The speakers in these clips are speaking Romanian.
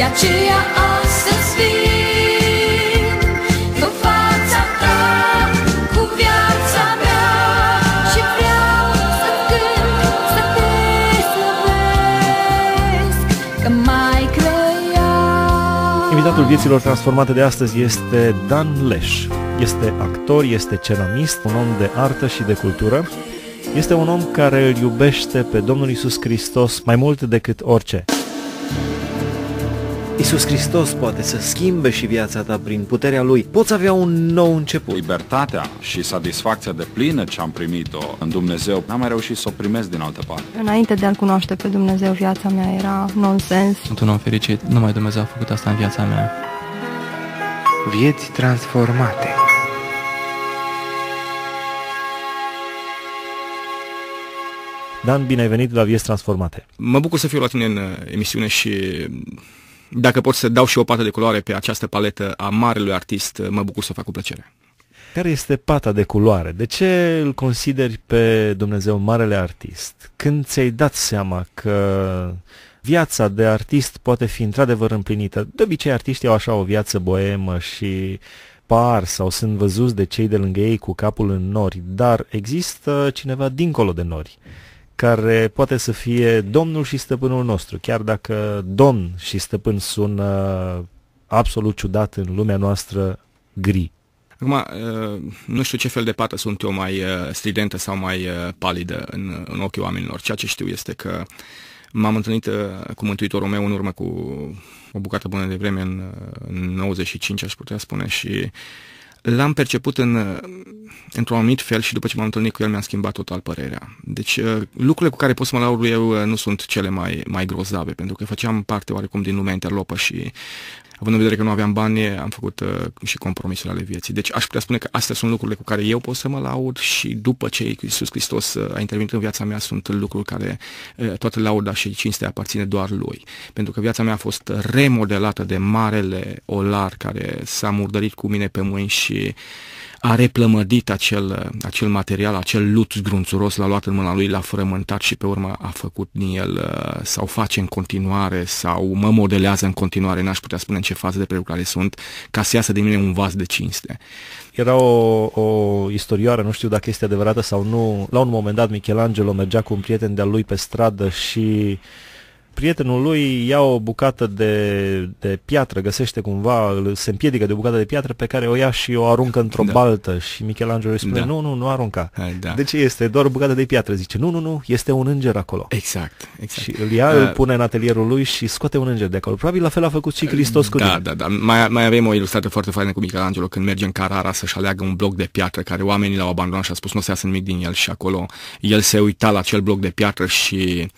De aceea astăzi vin fața ta Cu viața mea Și vreau să cânt Să te slăvesc Că mai creia Invitatul vieților transformate de astăzi este Dan Leș. Este actor, este ceramist, un om de artă și de cultură. Este un om care îl iubește pe Domnul Isus Hristos mai mult decât orice. Isus Hristos poate să schimbe și viața ta prin puterea Lui. Poți avea un nou început. Libertatea și satisfacția de plină ce am primit-o în Dumnezeu, n-am mai reușit să o primesc din altă parte. Înainte de a-L cunoaște pe Dumnezeu, viața mea era nonsens. Sunt un om fericit, numai Dumnezeu a făcut asta în viața mea. Vieți transformate. Dan, bine ai venit la Vieți Transformate. Mă bucur să fiu la tine în emisiune și dacă pot să dau și o pată de culoare pe această paletă a marelui artist, mă bucur să o fac cu plăcere. Care este pata de culoare? De ce îl consideri pe Dumnezeu marele artist? Când ți-ai dat seama că viața de artist poate fi într-adevăr împlinită? De obicei artiștii au așa o viață boemă și par sau sunt văzuți de cei de lângă ei cu capul în nori, dar există cineva dincolo de nori care poate să fie Domnul și Stăpânul nostru, chiar dacă Domn și Stăpân sună uh, absolut ciudat în lumea noastră gri. Acum, uh, nu știu ce fel de pată sunt eu mai uh, stridentă sau mai palidă în, în ochii oamenilor. Ceea ce știu este că m-am întâlnit cu Mântuitorul meu în urmă cu o bucată bună de vreme, în, în 95 aș putea spune, și l-am perceput în într-un anumit fel și după ce m-am întâlnit cu el mi-am schimbat total părerea. Deci uh, lucrurile cu care pot să mă laud eu uh, nu sunt cele mai, mai grozave, pentru că făceam parte oarecum din lumea interlopă și având în vedere că nu aveam bani, am făcut uh, și compromisurile ale vieții. Deci aș putea spune că astea sunt lucrurile cu care eu pot să mă laud și după ce Iisus Hristos a intervenit în viața mea sunt lucruri care toată lauda și cinstea aparține doar lui. Pentru că viața mea a fost remodelată de marele olar care s-a murdărit cu mine pe mâini și a replămădit acel, acel material, acel lut grunțuros, l-a luat în mâna lui, l-a frământat și pe urmă a făcut din el uh, sau face în continuare sau mă modelează în continuare, n-aș putea spune în ce fază de prelucrare sunt, ca să iasă din mine un vas de cinste. Era o, o istorioară, nu știu dacă este adevărată sau nu, la un moment dat Michelangelo mergea cu un prieten de-al lui pe stradă și prietenul lui ia o bucată de, de piatră, găsește cumva, se împiedică de o bucată de piatră pe care o ia și o aruncă într-o da. baltă și Michelangelo îi spune, da. nu, nu, nu arunca. Hai, da. De deci ce este? Doar o bucată de piatră. Zice, nu, nu, nu, este un înger acolo. Exact, exact. Și îl ia, uh, îl pune în atelierul lui și scoate un înger de acolo. Probabil la fel a făcut și uh, Hristos uh, cu Da, din. da, da. Mai, mai avem o ilustrată foarte faină cu Michelangelo când merge în carara să-și aleagă un bloc de piatră care oamenii l-au abandonat și a spus nu o să iasă nimic din el și acolo el se uita la acel bloc de piatră și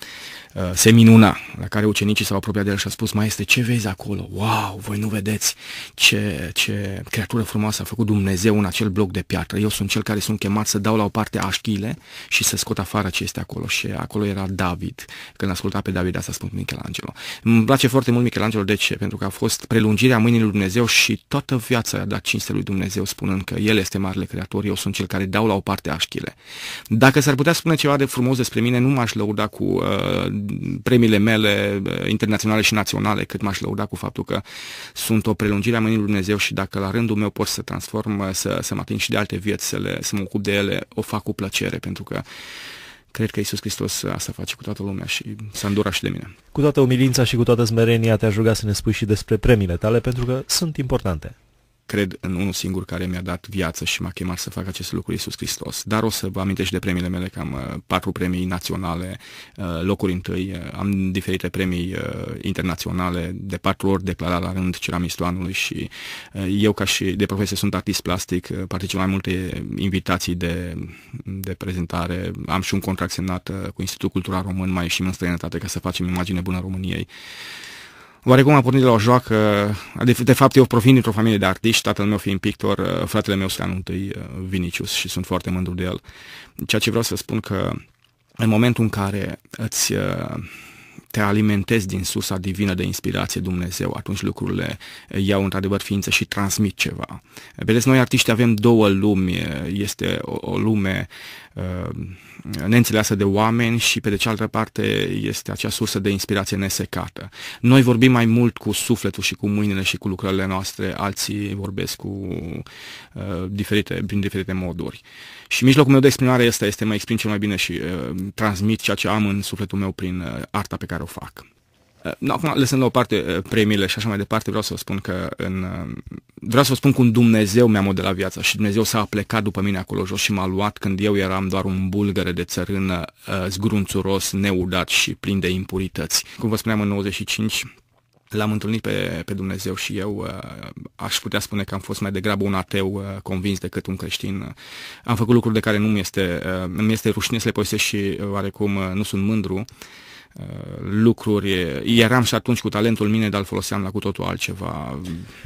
Uh, se minuna, la care ucenicii s-au apropiat de el și a spus, maestre, ce vezi acolo? Wow, voi nu vedeți ce, ce creatură frumoasă a făcut Dumnezeu în acel bloc de piatră. Eu sunt cel care sunt chemat să dau la o parte așchile și să scot afară ce este acolo. Și acolo era David. Când asculta pe David, asta a spus Michelangelo. Îmi place foarte mult Michelangelo. De ce? Pentru că a fost prelungirea mâinii lui Dumnezeu și toată viața a dat cinste lui Dumnezeu, spunând că El este marele creator, eu sunt cel care dau la o parte așchile. Dacă s-ar putea spune ceva de frumos despre mine, nu m-aș lăuda cu uh, premiile mele eh, internaționale și naționale, cât m-aș lăuda cu faptul că sunt o prelungire a mâinii Dumnezeu și dacă la rândul meu pot să transform, eh, să, să mă ating și de alte vieți, să, le, să mă ocup de ele, o fac cu plăcere, pentru că cred că Isus Hristos eh, asta face cu toată lumea și s-a îndurat și de mine. Cu toată umilința și cu toată smerenia te-aș ruga să ne spui și despre premiile tale, pentru că sunt importante cred în unul singur care mi-a dat viață și m-a chemat să fac acest lucru, Iisus Hristos. Dar o să vă amintești de premiile mele, că am uh, patru premii naționale, uh, locuri întâi, uh, am diferite premii internaționale, de patru ori declarat la rând ceramistul anului și eu ca și de profesie sunt artist plastic, particip mai multe invitații de, de prezentare, am și un contract semnat cu Institutul Cultural Român, mai ieșim în străinătate ca să facem imagine bună României oarecum a pornit de la o joacă, de, de fapt eu provin dintr-o familie de artiști, tatăl meu fiind pictor, uh, fratele meu Scanul întâi uh, Vinicius, și sunt foarte mândru de el. Ceea ce vreau să spun că în momentul în care îți uh, te alimentezi din sursa divină de inspirație Dumnezeu, atunci lucrurile iau într-adevăr ființă și transmit ceva. Vedeți, noi artiști avem două lumi. Este o, o lume neînțeleasă de oameni și pe de cealaltă parte este acea sursă de inspirație nesecată. Noi vorbim mai mult cu sufletul și cu mâinile și cu lucrările noastre, alții vorbesc cu uh, diferite, prin diferite moduri. Uh, și mijlocul meu de exprimare este, este mă exprim cel mai bine și uh, transmit ceea ce am în sufletul meu prin uh, arta pe care o fac. Uh, acum, lăsând la o parte uh, premiile și așa mai departe, vreau să vă spun că în, uh, vreau să vă spun cum Dumnezeu mi-a modelat viața și Dumnezeu s-a plecat după mine acolo jos și m-a luat când eu eram doar un bulgăre de țărână uh, zgrunțuros, neudat și plin de impurități. Cum vă spuneam, în 95 L-am întâlnit pe, pe Dumnezeu și eu uh, aș putea spune că am fost mai degrabă un ateu uh, convins decât un creștin. Am făcut lucruri de care nu mi este, uh, mi este rușine să le și oarecum nu sunt mândru lucruri. Eram și atunci cu talentul mine, dar îl foloseam la cu totul altceva.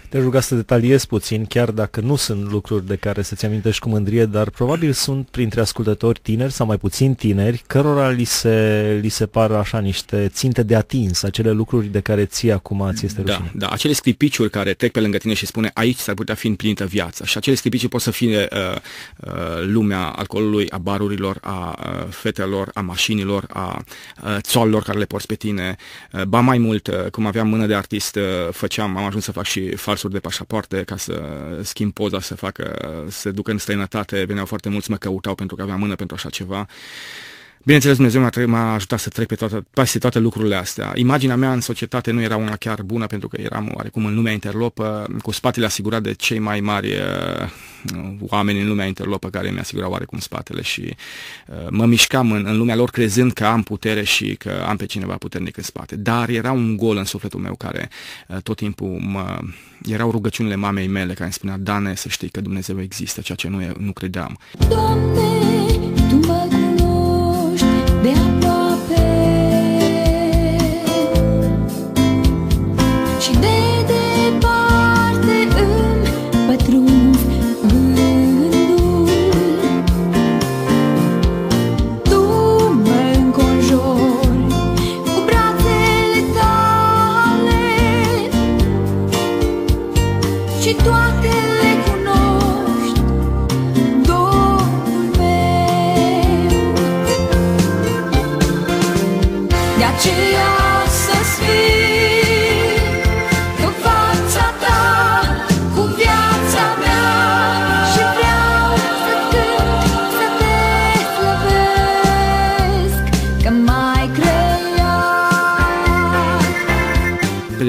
Te ruga să detaliezi puțin, chiar dacă nu sunt lucruri de care să-ți amintești cu mândrie, dar probabil sunt printre ascultători tineri sau mai puțin tineri, cărora li se, li se par așa niște ținte de atins, acele lucruri de care ție acum ți este da, rușine. Da, da, acele scripiciuri care trec pe lângă tine și spune aici s-ar putea fi împlinită viața și acele scripiciuri pot să fie uh, uh, lumea alcoolului, a barurilor, a uh, fetelor, a mașinilor, a uh, țoalor, lucrurilor care le porți pe tine. Uh, ba mai mult, uh, cum aveam mână de artist, uh, făceam, am ajuns să fac și falsuri de pașapoarte ca să schimb poza, să facă, să ducă în străinătate. Veneau foarte mulți, mă căutau pentru că aveam mână pentru așa ceva. Bineînțeles, Dumnezeu m-a ajutat să trec pe toate, peste toate lucrurile astea. Imaginea mea în societate nu era una chiar bună, pentru că eram oarecum în lumea interlopă, cu spatele asigurat de cei mai mari uh, oameni în lumea interlopă care mi asigurau oarecum spatele și uh, mă mișcam în, în lumea lor crezând că am putere și că am pe cineva puternic în spate. Dar era un gol în sufletul meu care uh, tot timpul mă, erau rugăciunile mamei mele care îmi spunea, Dane, să știi că Dumnezeu există, ceea ce nu, e, nu credeam. Doamne, tu mă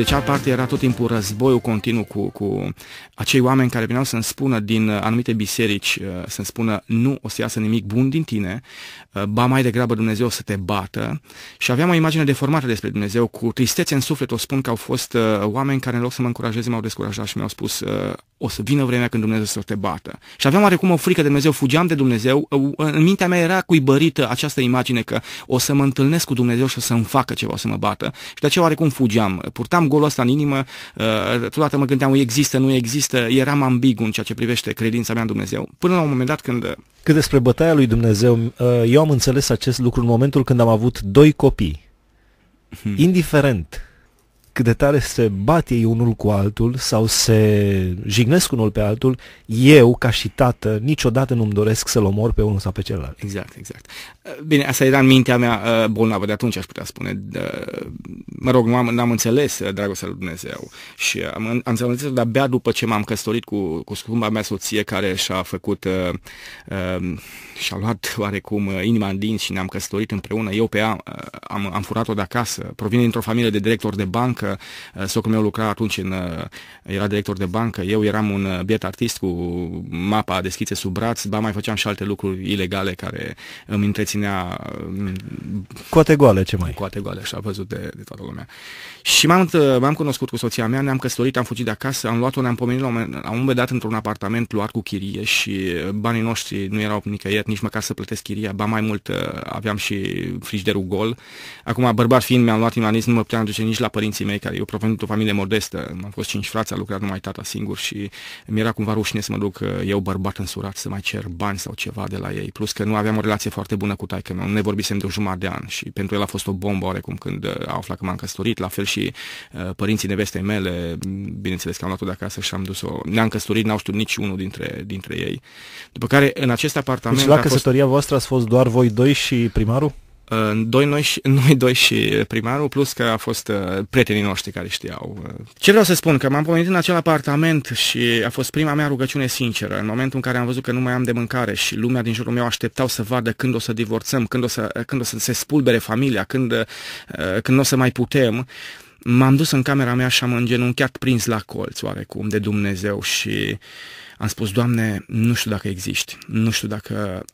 Cea parte era tot timpul războiul continuu cu, cu acei oameni care veneau să-mi spună din uh, anumite biserici, uh, să-mi spună nu o să iasă nimic bun din tine, uh, ba mai degrabă Dumnezeu să te bată. Și aveam o imagine deformată despre Dumnezeu, cu tristețe în suflet o spun că au fost oameni care în loc să mă încurajeze m-au descurajat și mi-au spus o să vină vremea când Dumnezeu să te bată. Și aveam oarecum o frică de Dumnezeu, fugeam de Dumnezeu, în mintea mea era cuibărită această imagine că o să mă întâlnesc cu Dumnezeu și o să-mi facă ceva, o să mă bată. Și de aceea oarecum fugeam, purtam golul ăsta în inimă, uh, totodată mă gândeam, există, nu există, eram ambigu în ceea ce privește credința mea în Dumnezeu. Până la un moment dat când... Uh, cât despre bătaia lui Dumnezeu, uh, eu am înțeles acest lucru în momentul când am avut doi copii. Hmm. Indiferent cât de tare se bat ei unul cu altul sau se jignesc unul pe altul, eu, ca și tată, niciodată nu-mi doresc să-l omor pe unul sau pe celălalt. Exact, exact. Bine, asta era în mintea mea uh, bolnavă, de atunci aș putea spune. Mă rog, nu am, n-am înțeles uh, dragostea lui Dumnezeu și am, am înțeles dar abia după ce m-am căsătorit cu, cu scumpa mea soție care și-a făcut, uh, uh, și-a luat oarecum uh, inima în dinți și ne-am căsătorit împreună. Eu pe ea am, am furat-o de acasă. Provine dintr-o familie de director de bancă. Socul meu lucra atunci în, era director de bancă. Eu eram un biet artist cu mapa deschise sub braț, ba mai făceam și alte lucruri ilegale care îmi întrețin ținea... Mm, Coate goale, ce mai? Coate goale, așa, văzut de, de toată lumea. Și m-am, uh, m-am cunoscut cu soția mea, ne-am căsătorit, am fugit de acasă, am luat-o, ne-am pomenit la un la un moment dat într-un apartament luat cu chirie și uh, banii noștri nu erau nicăieri, nici măcar să plătesc chiria, ba mai mult uh, aveam și frigiderul gol. Acum, bărbat fiind, mi-am luat imanis, nu mă puteam duce nici la părinții mei, care eu provin o familie modestă, am fost cinci frați, a lucrat numai tata singur și mi-era cumva rușine să mă duc eu bărbat însurat să mai cer bani sau ceva de la ei, plus că nu aveam o relație foarte bună cu taică meu. Ne vorbisem de o jumătate de an și pentru el a fost o bombă oarecum când uh, a aflat că m-am căsătorit, la fel și uh, părinții nevestei mele, bineînțeles că am luat-o de acasă și am dus-o, ne-am căsătorit, n-au știut nici unul dintre, dintre ei. După care, în acest apartament... Deci la căsătoria fost... voastră ați fost doar voi doi și primarul? Doi noi, și, noi doi și primarul, plus că a fost uh, prietenii noștri care știau. Uh. Ce vreau să spun, că m-am pomenit în acel apartament și a fost prima mea rugăciune sinceră. În momentul în care am văzut că nu mai am de mâncare și lumea din jurul meu așteptau să vadă când o să divorțăm, când o să, când o să se spulbere familia, când, uh, când nu o să mai putem, m-am dus în camera mea și am îngenunchiat prins la colț oarecum de Dumnezeu și am spus, Doamne, nu știu dacă existi, nu știu dacă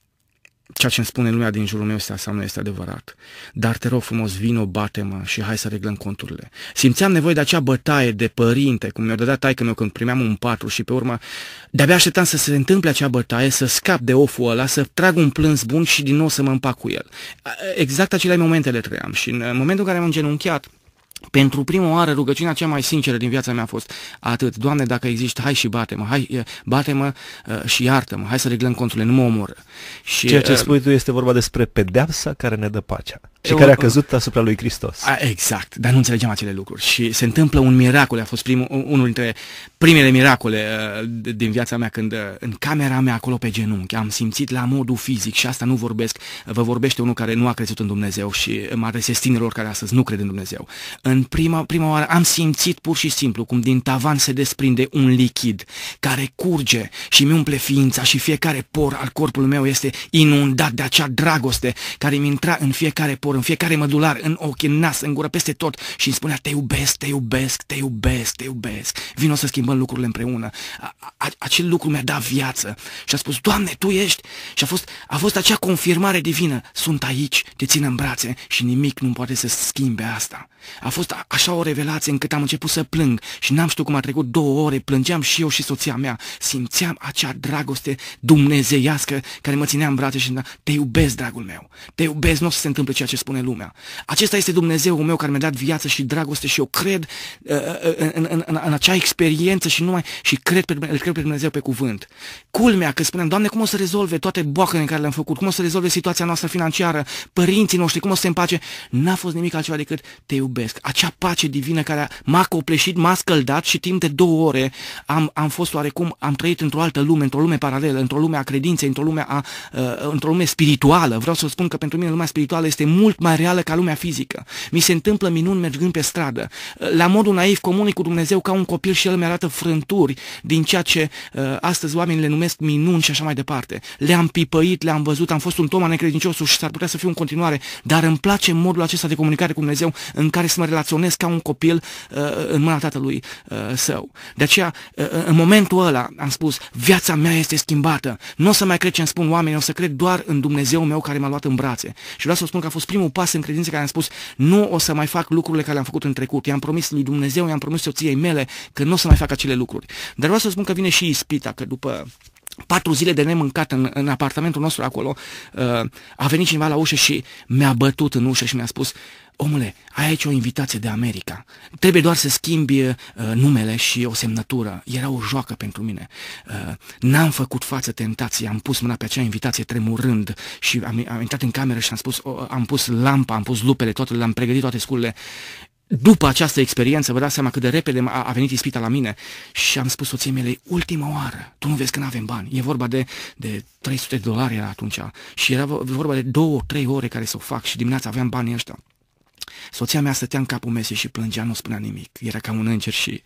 ceea ce îmi spune lumea din jurul meu este nu este adevărat. Dar te rog frumos, vino, bate-mă și hai să reglăm conturile. Simțeam nevoie de acea bătaie de părinte, cum mi-o dădea taică meu când primeam un patru și pe urmă de-abia așteptam să se întâmple acea bătaie, să scap de oful ăla, să trag un plâns bun și din nou să mă împac cu el. Exact acele momente le trăiam și în momentul în care am genunchiat, pentru prima oară rugăciunea cea mai sinceră din viața mea a fost atât. Doamne, dacă există, hai și bate-mă, hai, bate-mă și iartă-mă, hai să reglăm conturile, nu mă omoră. Și, Ceea ce uh, spui tu este vorba despre pedeapsa care ne dă pacea. Și care a căzut asupra lui Hristos. A, exact, dar nu înțelegeam acele lucruri. Și se întâmplă un miracol, a fost primul, unul dintre primele miracole uh, din viața mea, când uh, în camera mea, acolo pe genunchi, am simțit la modul fizic, și asta nu vorbesc, vă vorbește unul care nu a crezut în Dumnezeu și mă adresez tinerilor care astăzi nu cred în Dumnezeu. În prima, prima oară am simțit pur și simplu cum din tavan se desprinde un lichid care curge și mi umple ființa și fiecare por al corpului meu este inundat de acea dragoste care mi intra în fiecare por aur, în fiecare mădular, în ochi, în nas, în gură, peste tot și îmi spunea te iubesc, te iubesc, te iubesc, te iubesc, vino să schimbăm lucrurile împreună. A, a, acel lucru mi-a dat viață și a spus, Doamne, Tu ești și a fost, a fost acea confirmare divină, sunt aici, te țin în brațe și nimic nu poate să schimbe asta. A fost așa o revelație încât am început să plâng și n-am știut cum a trecut două ore, plângeam și eu și soția mea. Simțeam acea dragoste dumnezeiască care mă ținea în brațe și spunea, te iubesc, dragul meu, te iubesc, nu o să se întâmple ceea ce spune lumea. Acesta este Dumnezeul meu care mi-a dat viață și dragoste și eu cred uh, uh, uh în, în, în, în acea experiență și numai și cred pe, cred pe Dumnezeu pe cuvânt. Culmea că spuneam, Doamne, cum o să rezolve toate boacăne în care le-am făcut, cum o să rezolve situația noastră financiară, părinții noștri, cum o să se împace, n-a fost nimic altceva decât te iubesc iubesc, acea pace divină care m-a copleșit, m-a scăldat și timp de două ore am, am fost oarecum, am trăit într-o altă lume, într-o lume paralelă, într-o lume a credinței, într-o lume, a, uh, într-o lume spirituală. Vreau să spun că pentru mine lumea spirituală este mult mai reală ca lumea fizică. Mi se întâmplă minuni mergând pe stradă. Uh, la modul naiv comunic cu Dumnezeu ca un copil și el mi-arată frânturi din ceea ce uh, astăzi oamenii le numesc minuni și așa mai departe. Le-am pipăit, le-am văzut, am fost un toma necredincios și s-ar putea să fiu în continuare, dar îmi place modul acesta de comunicare cu Dumnezeu în care care să mă relaționez ca un copil uh, în mâna tatălui uh, său. De aceea, uh, în momentul ăla, am spus, viața mea este schimbată. Nu o să mai cred ce îmi spun oamenii, o să cred doar în Dumnezeu meu care m-a luat în brațe. Și vreau să spun că a fost primul pas în credință care am spus, nu o să mai fac lucrurile care le-am făcut în trecut. I-am promis lui Dumnezeu, i-am promis soției mele că nu o să mai fac acele lucruri. Dar vreau să spun că vine și ispita, că după patru zile de nemâncat în, în apartamentul nostru acolo, uh, a venit cineva la ușă și mi-a bătut în ușă și mi-a spus Omule, ai aici o invitație de America. Trebuie doar să schimbi uh, numele și o semnătură. Era o joacă pentru mine. Uh, n-am făcut față tentației, am pus mâna pe acea invitație tremurând și am, am intrat în cameră și am spus, uh, am pus lampa, am pus lupele, toate, le-am pregătit toate sculele după această experiență, vă dați seama cât de repede a, venit ispita la mine și am spus soției mele, ultima oară, tu nu vezi că nu avem bani. E vorba de, de 300 de dolari era atunci și era vorba de două, trei ore care să o fac și dimineața aveam bani ăștia. Soția mea stătea în capul mesei și plângea, nu spunea nimic. Era ca un înger și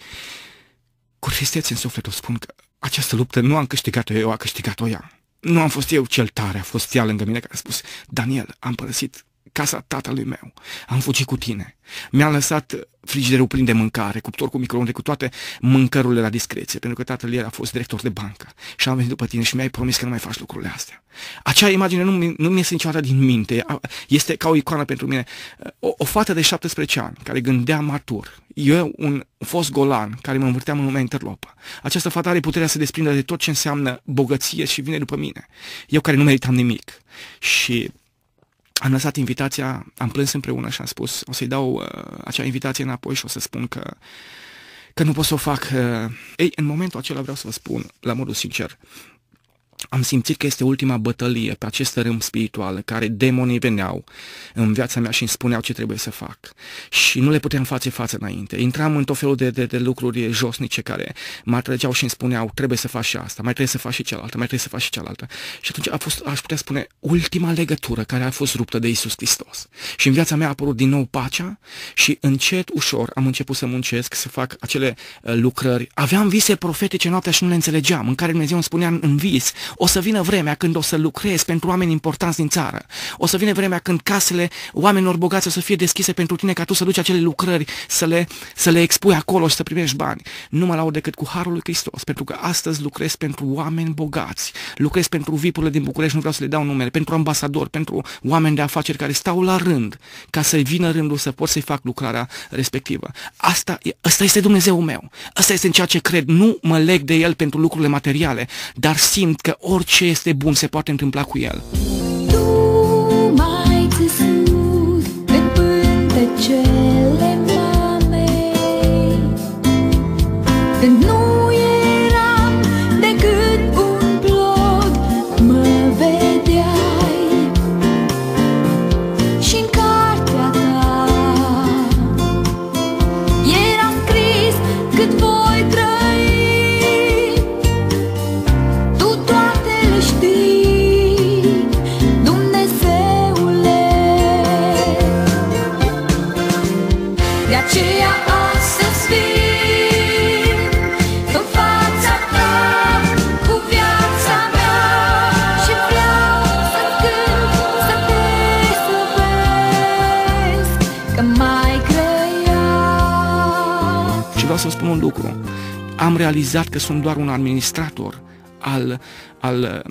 cu tristețe în suflet o spun că această luptă nu am câștigat-o eu, a câștigat-o ea. Nu am fost eu cel tare, a fost ea lângă mine care a spus, Daniel, am părăsit casa tatălui meu. Am fugit cu tine. mi a lăsat frigiderul plin de mâncare, cuptor cu microunde, cu toate mâncărurile la discreție, pentru că tatăl el a fost director de bancă și am venit după tine și mi-ai promis că nu mai faci lucrurile astea. Acea imagine nu, nu mi e niciodată din minte, este ca o icoană pentru mine. O, o fată de 17 ani care gândea matur, eu un fost golan care mă învârteam în lumea interlopă. Această fată are puterea să desprindă de tot ce înseamnă bogăție și vine după mine. Eu care nu meritam nimic. Și am lăsat invitația, am plâns împreună și am spus, o să-i dau uh, acea invitație înapoi și o să spun că, că nu pot să o fac. Uh. Ei, în momentul acela vreau să vă spun, la modul sincer, am simțit că este ultima bătălie pe aceste spiritual în care demonii veneau în viața mea și îmi spuneau ce trebuie să fac. Și nu le puteam face față înainte. Intram în tot felul de, de, de lucruri josnice care mă atrăgeau și îmi spuneau trebuie să faci și asta, mai trebuie să faci și cealaltă, mai trebuie să faci și cealaltă. Și atunci a fost, aș putea spune, ultima legătură care a fost ruptă de Isus Hristos. Și în viața mea a apărut din nou pacea și încet, ușor, am început să muncesc, să fac acele uh, lucrări. Aveam vise profetice noaptea și nu le înțelegeam, în care Dumnezeu îmi spunea în vis o să vină vremea când o să lucrezi pentru oameni importanți din țară. O să vină vremea când casele oamenilor bogați o să fie deschise pentru tine ca tu să duci acele lucrări, să le, să le expui acolo și să primești bani. Nu mă laud decât cu Harul lui Hristos, pentru că astăzi lucrez pentru oameni bogați. Lucrez pentru vipurile din București, nu vreau să le dau numele, pentru ambasadori, pentru oameni de afaceri care stau la rând ca să vină rândul să pot să-i fac lucrarea respectivă. Asta, asta este Dumnezeu meu. Asta este în ceea ce cred. Nu mă leg de el pentru lucrurile materiale, dar simt că orice este bun se poate întâmpla cu el. Tu mai te pe te realizat că sunt doar un administrator al, al,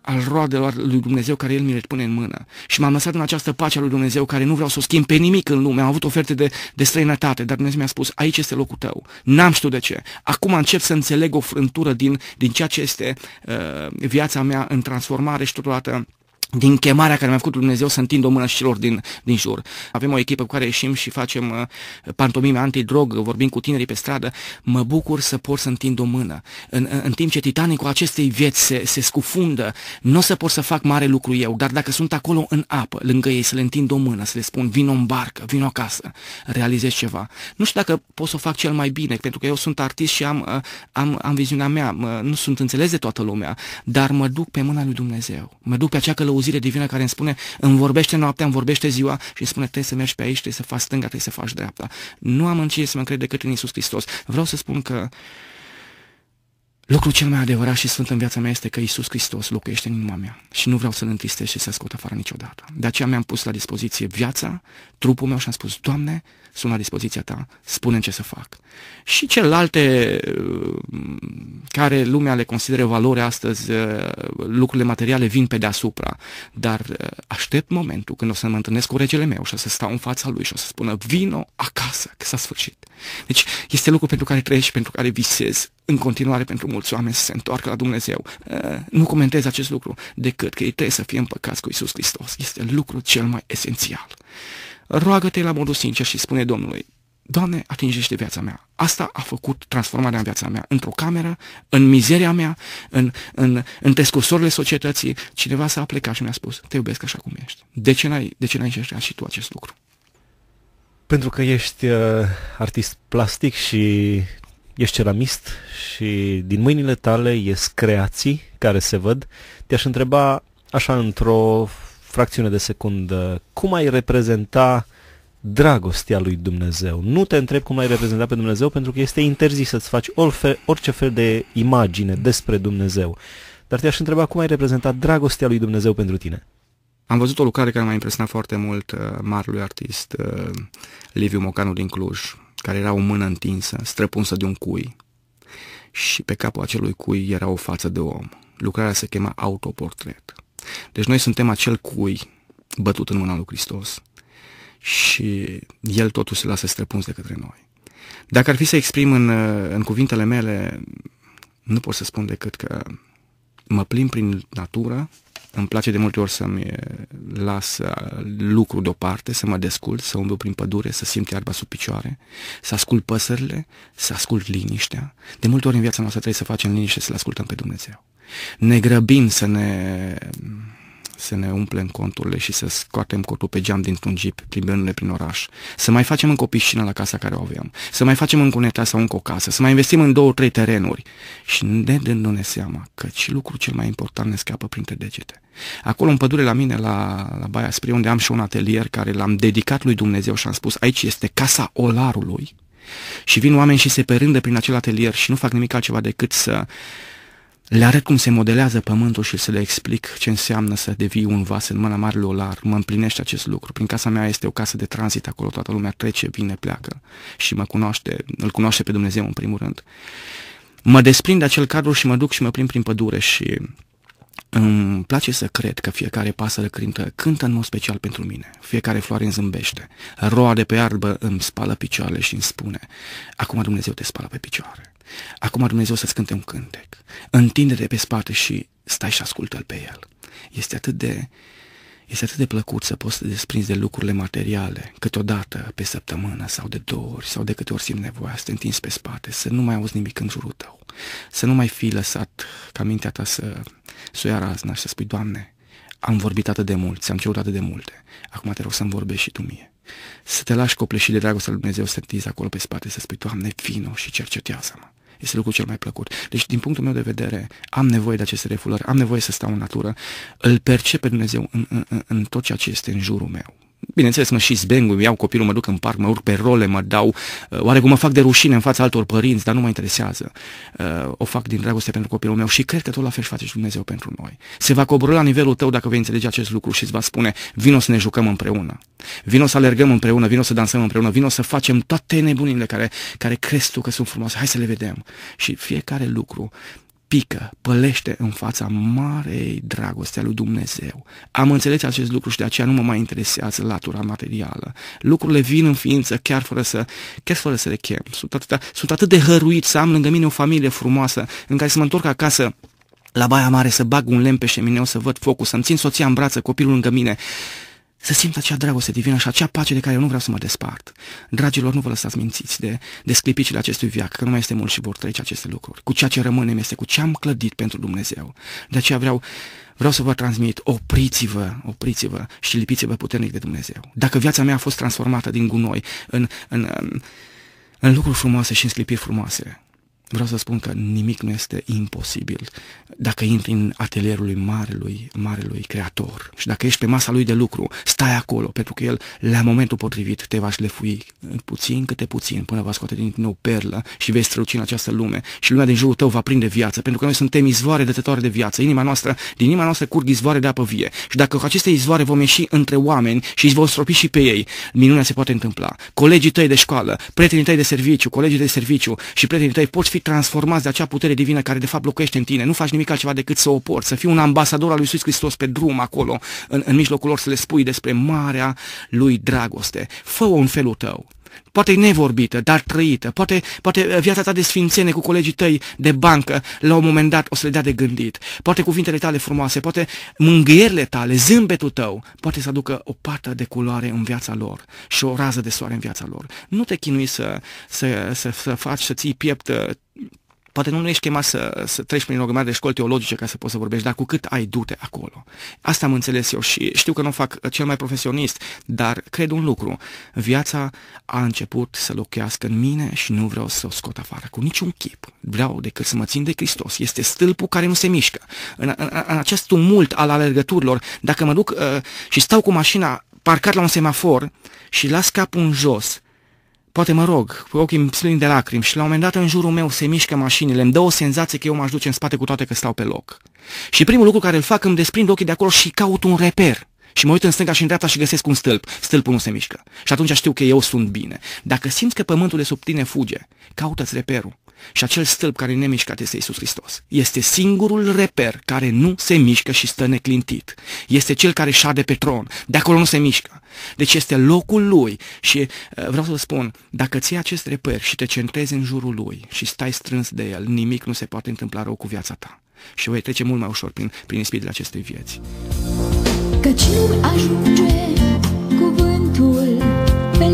al roadelor lui Dumnezeu care El mi le pune în mână. Și m-am lăsat în această pace a lui Dumnezeu care nu vreau să o schimb pe nimic în lume. Am avut oferte de, de străinătate, dar Dumnezeu mi-a spus, aici este locul tău. N-am știut de ce. Acum încep să înțeleg o frântură din, din ceea ce este uh, viața mea în transformare și totodată din chemarea care mi-a făcut Dumnezeu să întind o mână și celor din, din jur. Avem o echipă cu care ieșim și facem uh, pantomime antidrog, vorbim cu tinerii pe stradă. Mă bucur să pot să întind o mână. În, în timp ce titanicul acestei vieți se, se scufundă, nu o să pot să fac mare lucru eu, dar dacă sunt acolo în apă, lângă ei, să le întind o mână, să le spun, vin în barcă, o acasă, realizez ceva. Nu știu dacă pot să o fac cel mai bine, pentru că eu sunt artist și am, uh, am, am viziunea mea, nu sunt înțeles de toată lumea, dar mă duc pe mâna lui Dumnezeu, mă duc pe acea călăuzită auzire divină care îmi spune, îmi vorbește noaptea, îmi vorbește ziua și îmi spune, trebuie să mergi pe aici, trebuie să faci stânga, trebuie să faci dreapta. Nu am încie să mă cred decât în Isus Hristos. Vreau să spun că Lucrul cel mai adevărat și sfânt în viața mea este că Isus Hristos locuiește în inima mea și nu vreau să-L întristez și să-L scot afară niciodată. De aceea mi-am pus la dispoziție viața, trupul meu și am spus, Doamne, sunt la dispoziția ta, spune ce să fac. Și celelalte uh, care lumea le consideră valoare astăzi, uh, lucrurile materiale vin pe deasupra, dar uh, aștept momentul când o să mă întâlnesc cu regele meu și o să stau în fața lui și o să spună vino acasă, că s-a sfârșit. Deci este lucru pentru care trăiești, pentru care visezi în continuare pentru mulți oameni să se întoarcă la Dumnezeu. Nu comentez acest lucru decât că ei trebuie să fie împăcați cu Isus Hristos. Este lucru cel mai esențial. Roagă-te la modul sincer și spune Domnului, Doamne, atingește viața mea. Asta a făcut transformarea în viața mea, într-o cameră, în mizeria mea, în, în, în tescusorile societății. Cineva s-a plecat și mi-a spus, te iubesc așa cum ești. De ce n-ai, de ce n-ai încercat și tu acest lucru? Pentru că ești uh, artist plastic și ești ceramist și din mâinile tale ies creații care se văd. Te-aș întreba așa într-o fracțiune de secundă, cum ai reprezenta dragostea lui Dumnezeu. Nu te întreb cum ai reprezentat pe Dumnezeu pentru că este interzis să-ți faci orice fel de imagine despre Dumnezeu. Dar te-aș întreba cum ai reprezentat dragostea lui Dumnezeu pentru tine. Am văzut o lucrare care m-a impresionat foarte mult, uh, marului artist uh, Liviu Mocanu din Cluj, care era o mână întinsă, străpunsă de un cui. Și pe capul acelui cui era o față de om. Lucrarea se chema autoportret. Deci noi suntem acel cui bătut în mâna lui Hristos și El totuși se lasă străpuns de către noi. Dacă ar fi să exprim în, în cuvintele mele, nu pot să spun decât că mă plim prin natură, îmi place de multe ori să-mi eh, las eh, lucru deoparte, să mă descult, să umblu prin pădure, să simt iarba sub picioare, să ascult păsările, să ascult liniștea. De multe ori în viața noastră trebuie să facem liniște, să-L ascultăm pe Dumnezeu ne grăbim să ne, să ne umplem conturile și să scoatem cotul pe geam dintr-un jeep, plimbându-ne prin oraș, să mai facem încă o piscină la casa care o aveam, să mai facem încă un etaj sau încă o casă, să mai investim în două, trei terenuri și ne dându-ne seama că și lucrul cel mai important ne scapă printre degete. Acolo în pădure la mine, la, la Baia Spri, unde am și un atelier care l-am dedicat lui Dumnezeu și am spus aici este casa olarului și vin oameni și se perândă prin acel atelier și nu fac nimic altceva decât să le arăt cum se modelează pământul și să le explic ce înseamnă să devii un vas în mâna marelui olar. Mă împlinește acest lucru. Prin casa mea este o casă de tranzit, acolo toată lumea trece, vine, pleacă și mă cunoaște, îl cunoaște pe Dumnezeu în primul rând. Mă desprind de acel cadru și mă duc și mă plimb prin pădure și îmi place să cred că fiecare pasăre cântă, cântă în mod special pentru mine. Fiecare floare îmi zâmbește. Roa de pe arbă îmi spală picioarele și îmi spune, acum Dumnezeu te spală pe picioare. Acum Dumnezeu să-ți cânte un cântec. Întinde-te pe spate și stai și ascultă-l pe el. Este atât de este atât de plăcut să poți să te desprinzi de lucrurile materiale, câteodată pe săptămână sau de două ori sau de câte ori simți nevoia să te întinzi pe spate, să nu mai auzi nimic în jurul tău, să nu mai fi lăsat ca mintea ta să, să ia razna și să spui, Doamne, am vorbit atât de mult, ți-am cerut atât de multe, acum te rog să-mi vorbești și tu mie. Să te lași copleșit de dragoste lui Dumnezeu, să te acolo pe spate, să spui, Doamne, vino și cercetează-mă este lucrul cel mai plăcut. Deci, din punctul meu de vedere, am nevoie de aceste refulări, am nevoie să stau în natură, îl percep pe Dumnezeu în, în, în tot ceea ce este în jurul meu. Bineînțeles, mă și zbengui, iau copilul, mă duc în parc, mă urc pe role, mă dau, uh, oarecum mă fac de rușine în fața altor părinți, dar nu mă interesează. Uh, o fac din dragoste pentru copilul meu și cred că tot la fel face și Dumnezeu pentru noi. Se va coborâ la nivelul tău dacă vei înțelege acest lucru și îți va spune, vino să ne jucăm împreună, vino să alergăm împreună, vino să dansăm împreună, vino să facem toate nebunile care, care crezi tu că sunt frumoase, hai să le vedem. Și fiecare lucru pică, pălește în fața marei dragostea lui Dumnezeu. Am înțeles acest lucru și de aceea nu mă mai interesează latura materială. Lucrurile vin în ființă chiar fără să, chiar fără să le chem. Sunt atât, sunt atât de hăruit să am lângă mine o familie frumoasă în care să mă întorc acasă la Baia Mare, să bag un lemn pe șemineu, să văd focul, să-mi țin soția în brață, copilul lângă mine. Să simt acea dragoste divină și acea pace de care eu nu vreau să mă despart. Dragilor, nu vă lăsați mințiți de, de sclipicile acestui viac, că nu mai este mult și vor trece aceste lucruri. Cu ceea ce rămânem este cu ce am clădit pentru Dumnezeu. De aceea vreau, vreau să vă transmit, opriți-vă, opriți-vă și lipiți-vă puternic de Dumnezeu. Dacă viața mea a fost transformată din gunoi în, în, în, în lucruri frumoase și în sclipiri frumoase, Vreau să spun că nimic nu este imposibil dacă intri în atelierul lui marelui, marelui creator și dacă ești pe masa lui de lucru, stai acolo, pentru că el la momentul potrivit te va șlefui puțin câte puțin până va scoate din nou perlă și vei străluci în această lume și lumea din jurul tău va prinde viață, pentru că noi suntem izvoare dătătoare de viață. Inima noastră, din inima noastră curg izvoare de apă vie și dacă cu aceste izvoare vom ieși între oameni și îți vom stropi și pe ei, minunea se poate întâmpla. Colegii tăi de școală, prietenii tăi de serviciu, colegii de serviciu și prietenii tăi pot fi fi transformați de acea putere divină care de fapt locuiește în tine. Nu faci nimic altceva decât să o porți, să fii un ambasador al lui Iisus Hristos pe drum acolo, în, în mijlocul lor, să le spui despre marea lui dragoste. Fă-o în felul tău poate nevorbită, dar trăită, poate, poate uh, viața ta de sfințenie cu colegii tăi de bancă, la un moment dat o să le dea de gândit, poate cuvintele tale frumoase, poate mângâierile tale, zâmbetul tău, poate să aducă o pată de culoare în viața lor și o rază de soare în viața lor. Nu te chinui să, să, să, să faci, să ții piept uh, poate nu ești chemat să, să treci prin o grămadă de școli teologice ca să poți să vorbești, dar cu cât ai, du-te acolo. Asta am înțeles eu și știu că nu fac cel mai profesionist, dar cred un lucru. Viața a început să locuiască în mine și nu vreau să o scot afară cu niciun chip. Vreau decât să mă țin de Hristos. Este stâlpul care nu se mișcă. În, în, în acest tumult al alergăturilor, dacă mă duc uh, și stau cu mașina parcat la un semafor și las capul în jos, Poate mă rog, cu ochii plini de lacrimi și la un moment dat în jurul meu se mișcă mașinile, îmi dă o senzație că eu m-aș duce în spate cu toate că stau pe loc. Și primul lucru care îl fac, îmi desprind ochii de acolo și caut un reper. Și mă uit în stânga și în dreapta și găsesc un stâlp. Stâlpul nu se mișcă. Și atunci știu că eu sunt bine. Dacă simți că pământul de sub tine fuge, caută-ți reperul. Și acel stâlp care ne nemișcat este Isus Hristos. Este singurul reper care nu se mișcă și stă neclintit. Este cel care șade pe tron. De acolo nu se mișcă. Deci este locul lui și uh, vreau să vă spun, dacă ții acest reper și te centrezi în jurul lui și stai strâns de el, nimic nu se poate întâmpla rău cu viața ta. Și voi trece mult mai ușor prin, prin ispitele acestei vieți. Căci nu ajunge cuvântul pe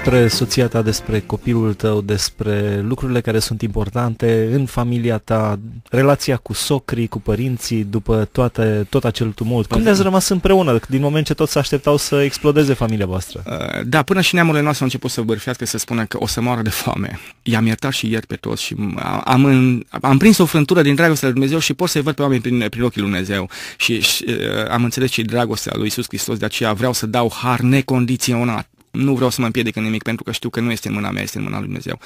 despre soția ta, despre copilul tău, despre lucrurile care sunt importante în familia ta, relația cu socrii, cu părinții, după toate, tot acel tumult. Cum ne-ați rămas împreună din moment ce toți se așteptau să explodeze familia voastră? Uh, da, până și neamurile noastre au început să bârfească, să spună că o să moară de foame. I-am iertat și ieri pe toți și am, în, am prins o frântură din dragostea lui Dumnezeu și pot să-i văd pe oameni prin, prin ochii lui Dumnezeu. Și, și uh, am înțeles și dragostea lui Isus Hristos, de aceea vreau să dau har necondiționat nu vreau să mă împiedic în nimic pentru că știu că nu este în mâna mea, este în mâna lui Dumnezeu.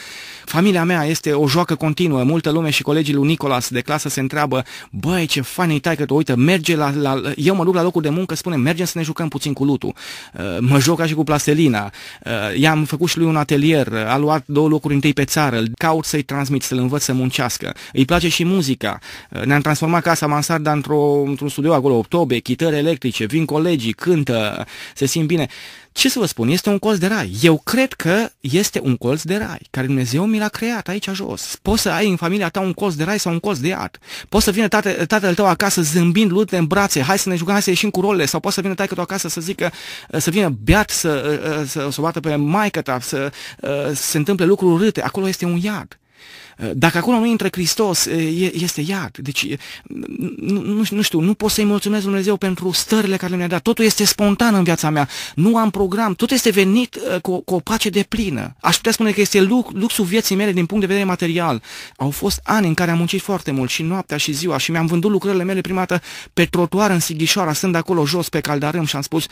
Familia mea este o joacă continuă. Multă lume și colegii lui Nicolas de clasă se întreabă, băi, ce fan e tai că uite, merge la, la, eu mă duc la locul de muncă, spune, mergem să ne jucăm puțin cu lutul. Uh, mă joc ca și cu plastelina. Uh, i-am făcut și lui un atelier, uh, a luat două locuri întâi pe țară, îl caut să-i transmit, să-l învăț să muncească. Îi place și muzica. Ne-am transformat casa mansarda într-un într studio acolo, octobe. chitări electrice, vin colegii, cântă, se simt bine. Ce să vă spun, este un colț de rai. Eu cred că este un colț de rai, care Dumnezeu mi l-a creat aici jos. Poți să ai în familia ta un colț de rai sau un colț de iad. Poți să vină tate, tatăl tău acasă zâmbind, lute în brațe, hai să ne jucăm, hai să ieșim cu rolele, sau poți să vină tatăl tău acasă să zică, să vină beat, să, ă, ă, să, să o bată pe maică ta, ă, să se întâmple lucruri urâte. Acolo este un iad. Eh, dacă acolo nu intră Hristos, eh, este iad. Deci, eh, nu, nu știu, nu pot să-i mulțumesc Dumnezeu pentru stările care mi-a dat. Totul este spontan în viața mea. Nu am program. Tot este venit cu, cu o pace de plină. Aș putea spune că este lux, luxul vieții mele din punct de vedere material. Au fost ani în care am muncit foarte mult și noaptea și ziua și mi-am vândut lucrările mele prima dată pe trotuar în Sighișoara, stând acolo jos pe caldarâm și am spus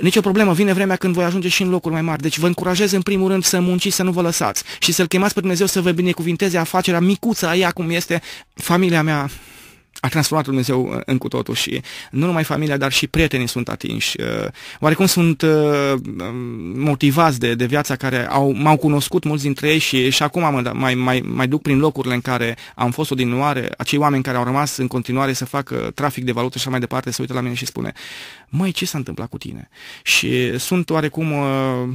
nicio problemă, vine vremea când voi ajunge și în locuri mai mari. Deci vă încurajez în primul rând să munciți, să nu vă lăsați și să-L chemați pe Dumnezeu să vă binecuvinteze salveze afacerea micuță aia cum este familia mea a transformat Dumnezeu uh, în cu totul și nu numai familia, dar și prietenii sunt atinși. Uh, oarecum sunt uh, um, motivați de, de viața care au, m-au cunoscut mulți dintre ei și, și acum mă da, mai, mai, mai duc prin locurile în care am fost o dinuare, acei oameni care au rămas în continuare să facă trafic de valută și așa mai departe, se uită la mine și spune, măi, ce s-a întâmplat cu tine? Și sunt oarecum... Uh,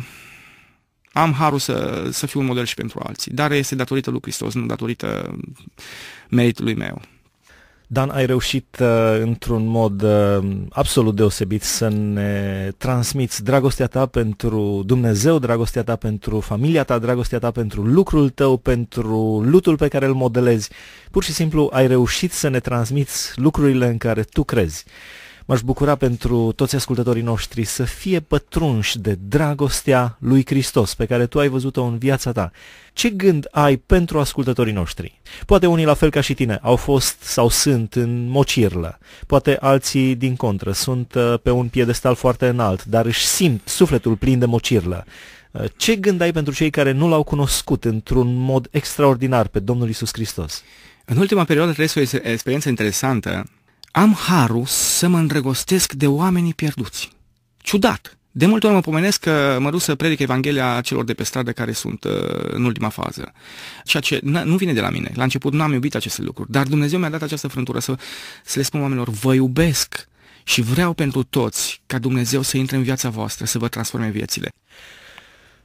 am harul să, să fiu un model și pentru alții. Dar este datorită lui Hristos, nu datorită meritului meu. Dan, ai reușit uh, într-un mod uh, absolut deosebit să ne transmiți dragostea ta pentru Dumnezeu, dragostea ta pentru familia ta, dragostea ta pentru lucrul tău, pentru lutul pe care îl modelezi. Pur și simplu ai reușit să ne transmiți lucrurile în care tu crezi. M-aș bucura pentru toți ascultătorii noștri să fie pătrunși de dragostea lui Hristos pe care tu ai văzut-o în viața ta. Ce gând ai pentru ascultătorii noștri? Poate unii, la fel ca și tine, au fost sau sunt în mocirlă. Poate alții, din contră, sunt uh, pe un piedestal foarte înalt, dar își simt sufletul plin de mocirlă. Uh, ce gând ai pentru cei care nu l-au cunoscut într-un mod extraordinar pe Domnul Isus Hristos? În ultima perioadă trăiesc o experiență interesantă am harul să mă îndrăgostesc de oamenii pierduți. Ciudat! De multe ori mă pomenesc că mă duc să predic Evanghelia celor de pe stradă care sunt uh, în ultima fază. Ceea ce nu vine de la mine. La început nu am iubit aceste lucruri, dar Dumnezeu mi-a dat această frântură să, să le spun oamenilor, vă iubesc și vreau pentru toți ca Dumnezeu să intre în viața voastră, să vă transforme viețile.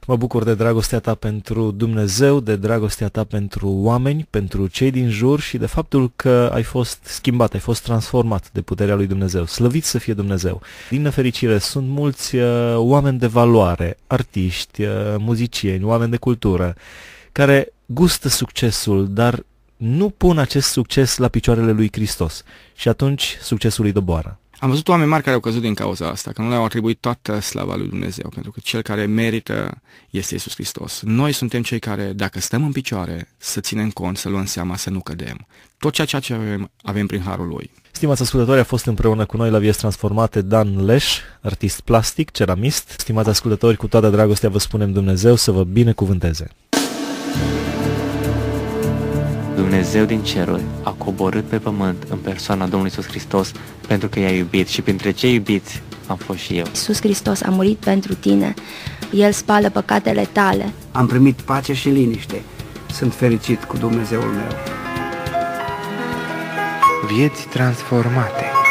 Mă bucur de dragostea ta pentru Dumnezeu, de dragostea ta pentru oameni, pentru cei din jur și de faptul că ai fost schimbat, ai fost transformat de puterea lui Dumnezeu. Slăvit să fie Dumnezeu! Din nefericire, sunt mulți uh, oameni de valoare, artiști, uh, muzicieni, oameni de cultură, care gustă succesul, dar nu pun acest succes la picioarele lui Hristos și atunci succesul îi doboară. Am văzut oameni mari care au căzut din cauza asta, că nu le-au atribuit toată slava lui Dumnezeu, pentru că cel care merită este Isus Hristos. Noi suntem cei care, dacă stăm în picioare, să ținem cont, să luăm seama, să nu cădem. Tot ceea ce avem, avem prin harul lui. Stimați ascultători, a fost împreună cu noi la Vieți Transformate Dan Leș, artist plastic, ceramist. Stimați ascultători, cu toată dragostea vă spunem Dumnezeu să vă binecuvânteze. Dumnezeu din ceruri a coborât pe pământ în persoana Domnului Iisus Hristos pentru că i-a iubit și printre cei iubiți am fost și eu. Iisus Hristos a murit pentru tine, El spală păcatele tale. Am primit pace și liniște. Sunt fericit cu Dumnezeul meu. Vieți transformate